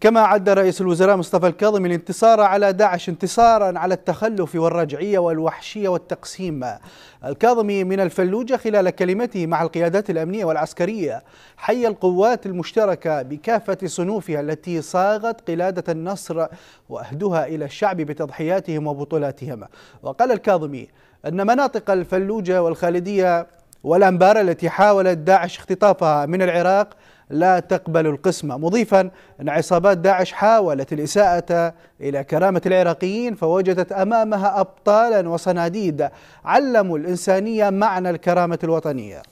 كما عد رئيس الوزراء مصطفى الكاظم الانتصار على داعش انتصارا على التخلف والرجعية والوحشية والتقسيم الكاظمي من الفلوجة خلال كلمته مع القيادات الأمنية والعسكرية حي القوات المشتركة بكافة صنوفها التي صاغت قلادة النصر وأهدها إلى الشعب بتضحياتهم وبطولاتهم وقال الكاظمي أن مناطق الفلوجة والخالدية والأنبار التي حاولت داعش اختطافها من العراق لا تقبل القسمة مضيفا أن عصابات داعش حاولت الإساءة إلى كرامة العراقيين فوجدت أمامها أبطالا وصناديد علموا الإنسانية معنى الكرامة الوطنية